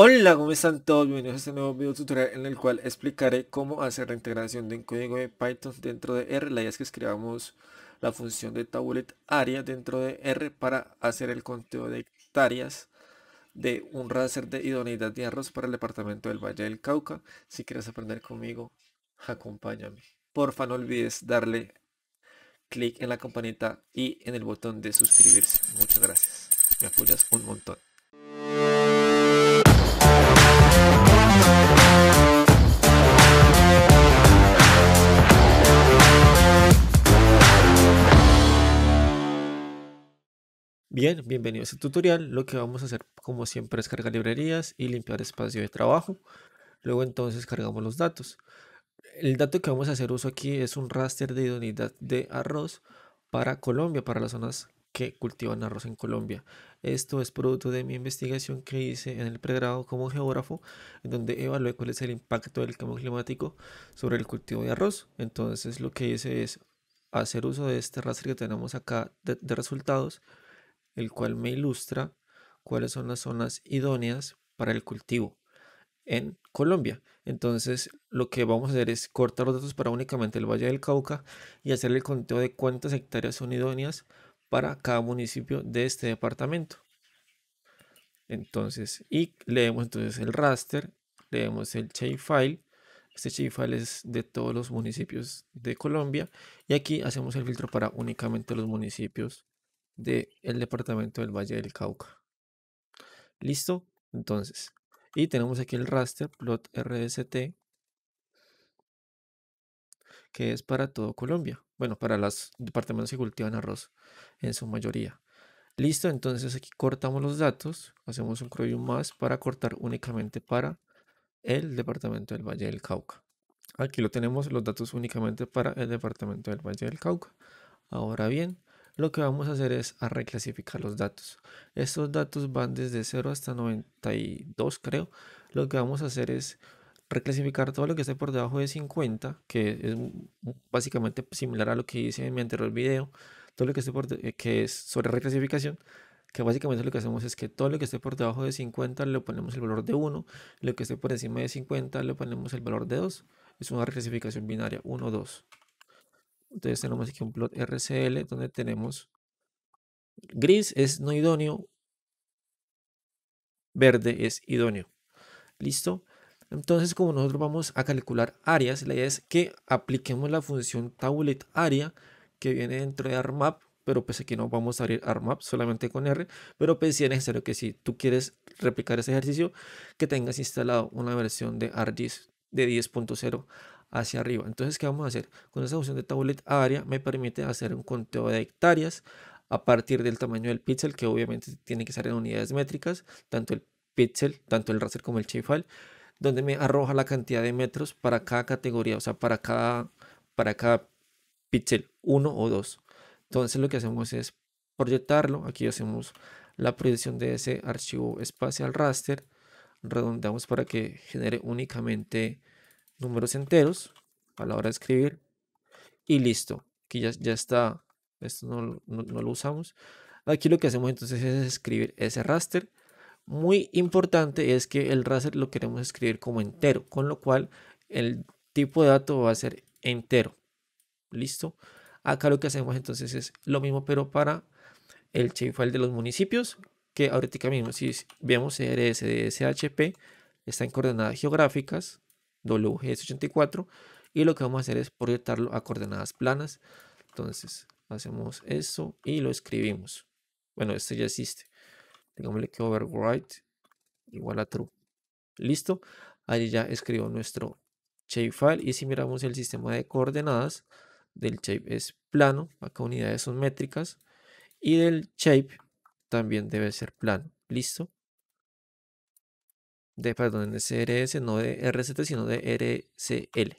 Hola, ¿cómo están todos? Bienvenidos a este nuevo video tutorial en el cual explicaré cómo hacer la integración de un código de Python dentro de R. La idea es que escribamos la función de tablet área dentro de R para hacer el conteo de hectáreas de un raster de idoneidad de arroz para el departamento del Valle del Cauca. Si quieres aprender conmigo, acompáñame. Porfa, no olvides darle clic en la campanita y en el botón de suscribirse. Muchas gracias. Me apoyas un montón. Bien, bienvenido a este tutorial. Lo que vamos a hacer como siempre es cargar librerías y limpiar espacio de trabajo. Luego entonces cargamos los datos. El dato que vamos a hacer uso aquí es un raster de idoneidad de arroz para Colombia, para las zonas que cultivan arroz en Colombia. Esto es producto de mi investigación que hice en el pregrado como geógrafo, en donde evalué cuál es el impacto del cambio climático sobre el cultivo de arroz. Entonces lo que hice es hacer uso de este raster que tenemos acá de resultados el cual me ilustra cuáles son las zonas idóneas para el cultivo en Colombia. Entonces, lo que vamos a hacer es cortar los datos para únicamente el Valle del Cauca y hacer el conteo de cuántas hectáreas son idóneas para cada municipio de este departamento. Entonces, y leemos entonces el raster, leemos el shapefile. Este shapefile es de todos los municipios de Colombia y aquí hacemos el filtro para únicamente los municipios del el departamento del Valle del Cauca. ¿Listo? Entonces, y tenemos aquí el raster plot RST, que es para todo Colombia. Bueno, para los departamentos que cultivan arroz en su mayoría. Listo, entonces aquí cortamos los datos, hacemos un un más para cortar únicamente para el departamento del Valle del Cauca. Aquí lo tenemos, los datos únicamente para el departamento del Valle del Cauca. Ahora bien, lo que vamos a hacer es a reclasificar los datos. Estos datos van desde 0 hasta 92, creo. Lo que vamos a hacer es reclasificar todo lo que esté por debajo de 50, que es básicamente similar a lo que hice en mi anterior video, todo lo que esté por eh, que es sobre reclasificación, que básicamente lo que hacemos es que todo lo que esté por debajo de 50 le ponemos el valor de 1, lo que esté por encima de 50 le ponemos el valor de 2. Es una reclasificación binaria 1 2. Entonces tenemos aquí un plot RCL donde tenemos gris es no idóneo, verde es idóneo. ¿Listo? Entonces, como nosotros vamos a calcular áreas, la idea es que apliquemos la función tablet area que viene dentro de ARMAP, pero pues aquí no vamos a abrir RMap, solamente con R, pero pues sí es necesario que si tú quieres replicar ese ejercicio, que tengas instalado una versión de ArcGIS de 10.0 hacia arriba. Entonces, ¿qué vamos a hacer? Con esa función de tablet área me permite hacer un conteo de hectáreas a partir del tamaño del píxel, que obviamente tiene que ser en unidades métricas, tanto el píxel, tanto el raster como el shapefile, donde me arroja la cantidad de metros para cada categoría, o sea, para cada, para cada píxel, uno o dos. Entonces, lo que hacemos es proyectarlo. Aquí hacemos la proyección de ese archivo espacial raster, redondeamos para que genere únicamente números enteros a la hora de escribir y listo. Aquí ya, está, esto no, lo usamos. Aquí lo que hacemos entonces es escribir ese raster. Muy importante es que el raster lo queremos escribir como entero, con lo cual el tipo de dato va a ser entero. ¿Listo? Acá lo que hacemos entonces es lo mismo, pero para el shapefile de los municipios, que ahorita mismo si vemos rsdshp está en coordenadas geográficas, WGS84 y lo que vamos a hacer es proyectarlo a coordenadas planas. Entonces hacemos eso y lo escribimos. Bueno, esto ya existe. Digámosle que overwrite igual a true. Listo. Ahí ya escribo nuestro shapefile y si miramos el sistema de coordenadas del shape es plano, acá unidades son métricas y del shape también debe ser plano. Listo de, perdón, de CRS, no de RCT, sino de e RCL.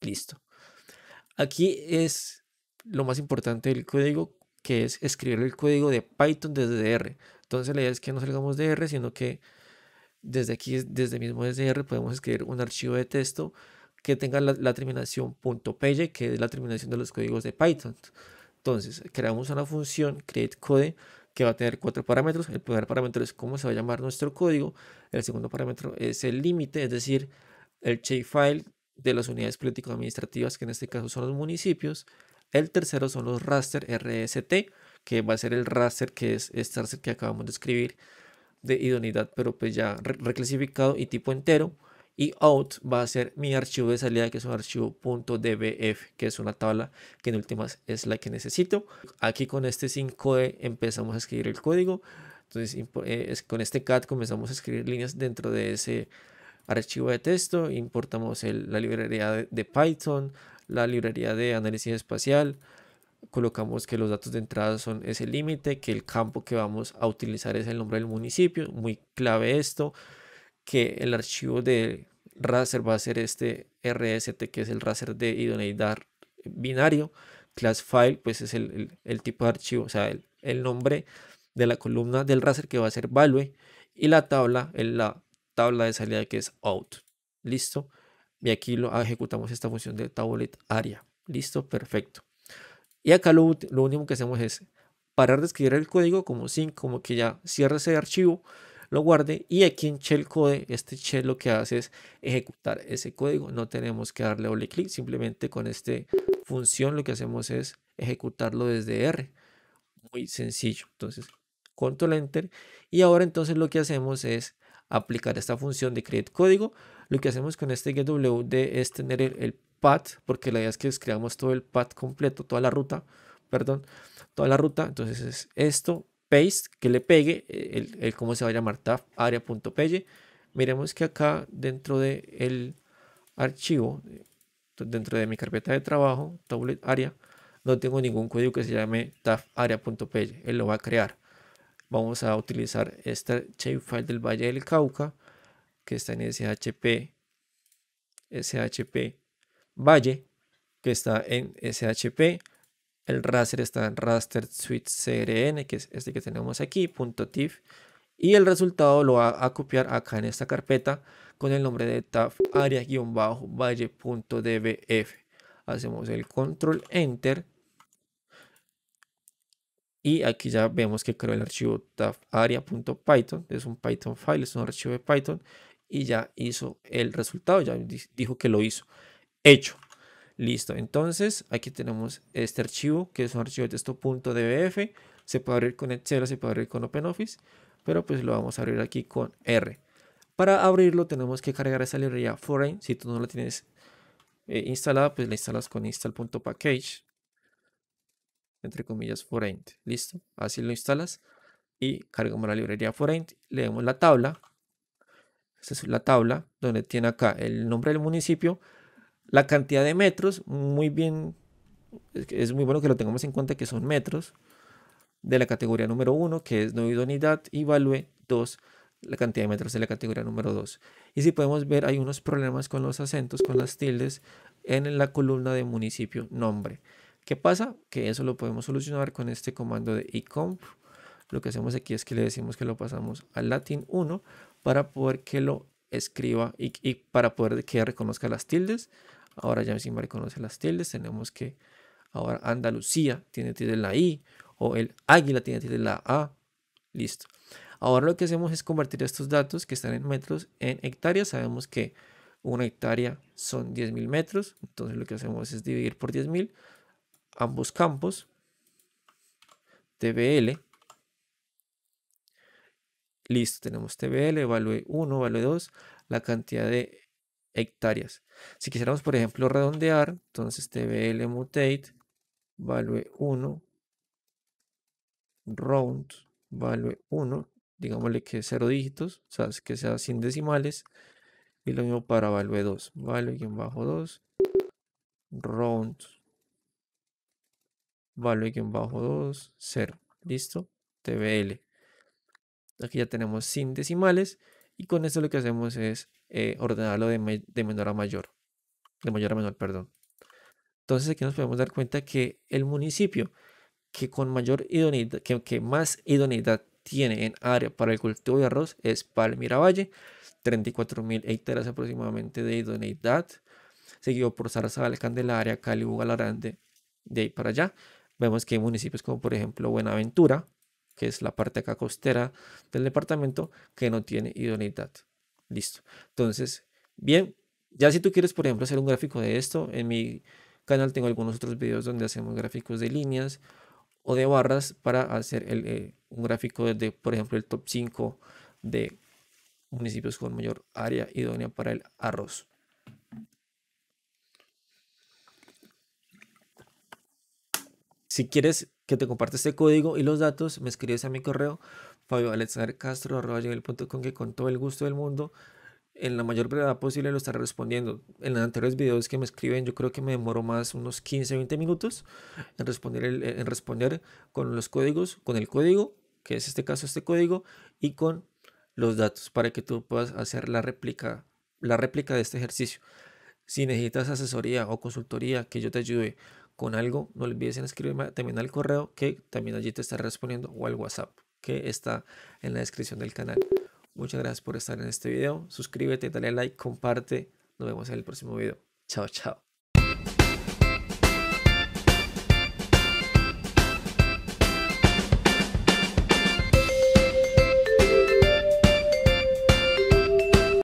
Listo. Aquí es lo más importante del código, que es escribir el código de Python desde R. Entonces la idea es que no salgamos de R, sino que desde aquí, desde mismo desde R, podemos escribir un archivo de texto que tenga la, la terminación .py, que es la terminación de los códigos de Python. Entonces, creamos una función createCode que va a tener cuatro parámetros. El primer parámetro es cómo se va a llamar nuestro código. El segundo parámetro es el límite, es decir, el shapefile de las unidades político-administrativas, que en este caso son los municipios. El tercero son los raster RST, que va a ser el raster que es este raster que acabamos de escribir de idoneidad, pero pues ya reclasificado y tipo entero y out va a ser mi archivo de salida que es un archivo .dbf que es una tabla que en últimas es la que necesito. Aquí con este sin code empezamos a escribir el código. Entonces eh, con este cat comenzamos a escribir líneas dentro de ese archivo de texto. Importamos la librería de Python, la librería de análisis espacial, colocamos que los datos de entrada son ese límite, que el campo que vamos a utilizar es el nombre del municipio, muy clave esto, que el archivo de raster va a ser este rst que es el raster de idoneidad binario class file pues es el, tipo de archivo o sea el, el, nombre de la columna del raster que va a ser value y la tabla en la tabla de salida que es out listo y aquí lo ah, ejecutamos esta función de tablet area listo perfecto y acá lo, lo único que hacemos es parar de escribir el código como sin como que ya cierra ese archivo lo guarde y aquí en shell code este shell lo que hace es ejecutar ese código no tenemos que darle doble clic simplemente con esta función lo que hacemos es ejecutarlo desde R muy sencillo entonces control enter y ahora entonces lo que hacemos es aplicar esta función de create código lo que hacemos con este gwd es tener el, el path porque la idea es que creamos todo el path completo toda la ruta perdón toda la ruta entonces es esto paste, que le pegue, el, cómo se va a llamar tab Miremos que acá dentro de el archivo, eh, dentro de mi carpeta de trabajo, tablet área, no tengo ningún código que se llame tab él lo va a crear. Vamos a utilizar este shapefile del Valle del Cauca, que está en SHP, SHP Valle, que está en SHP el raster está en raster suite crn, que es este que tenemos aquí, .tif. Y el resultado lo va a copiar acá en esta carpeta con el nombre de tab area valledbf Hacemos el control enter. Y aquí ya vemos que creó el archivo tab Es un Python file, es un archivo de Python. Y ya hizo el resultado, ya dijo que lo hizo. Hecho. Listo, entonces aquí tenemos este archivo que es un archivo de texto.dbf. Se puede abrir con Excel, se puede abrir con OpenOffice, pero pues lo vamos a abrir aquí con R. Para abrirlo tenemos que cargar esa librería foreign. Si tú no la tienes eh, instalada, pues la instalas con install.package, entre comillas, foreign. Listo, así lo instalas y cargamos la librería foreign. leemos la tabla. Esta es la tabla donde tiene acá el nombre del municipio la cantidad de metros, muy bien, es muy bueno que lo tengamos en cuenta que son metros de la categoría número 1, que es no idoneidad, y value 2, la cantidad de metros de la categoría número 2. Y si podemos ver, hay unos problemas con los acentos, con las tildes, en la columna de municipio nombre. ¿Qué pasa? Que eso lo podemos solucionar con este comando de icomp. Lo que hacemos aquí es que le decimos que lo pasamos al latín 1 para poder que lo escriba y, y para poder que reconozca las tildes Ahora ya sin conoce las tildes, tenemos que ahora Andalucía tiene tilde en la I o el águila tiene tilde en la A. Listo. Ahora lo que hacemos es convertir estos datos que están en metros en hectáreas. Sabemos que una hectárea son 10.000 metros, entonces lo que hacemos es dividir por 10.000 ambos campos, TBL, listo, tenemos TBL, value 1, value 2, la cantidad de hectáreas. Si quisiéramos, por ejemplo, redondear, entonces tbl mutate value 1 round value 1, digámosle que 0 dígitos, o sea, que sea sin decimales, y lo mismo para value 2, value-2 round value-2 0, listo, tbl. Aquí ya tenemos sin decimales y con esto lo que hacemos es eh, ordenarlo de, menor a mayor. De mayor a menor, perdón. Entonces aquí nos podemos dar cuenta que el municipio que con mayor idoneidad, que, más idoneidad tiene en área para el cultivo de arroz es Palmira Valle, 34.000 hectáreas aproximadamente de idoneidad, seguido por Zarzal, área Cali, Grande, de ahí para allá. Vemos que hay municipios como por ejemplo Buenaventura, que es la parte acá costera del departamento, que no tiene idoneidad. Listo. Entonces, bien, ya si tú quieres, por ejemplo, hacer un gráfico de esto, en mi canal tengo algunos otros videos donde hacemos gráficos de líneas o de barras para hacer eh, un gráfico de, por ejemplo, el top 5 de municipios con mayor área idónea para el arroz. Si quieres que te comparte este código y los datos, me escribes a mi correo fabioalexandercastro.com que con todo el gusto del mundo, en la mayor brevedad posible lo estaré respondiendo. En los anteriores videos que me escriben, yo creo que me demoro más unos 15, 20 minutos en responder, en responder con los códigos, con el código, que es este caso este código, y con los datos para que tú puedas hacer la réplica, la réplica de este ejercicio. Si necesitas asesoría o consultoría que yo te ayude con algo, no olvides en escribirme también al correo que también allí te está respondiendo o al WhatsApp que está en la descripción del canal. Muchas gracias por estar en este video. Suscríbete, dale like, comparte. Nos vemos en el próximo video. Chao, chao.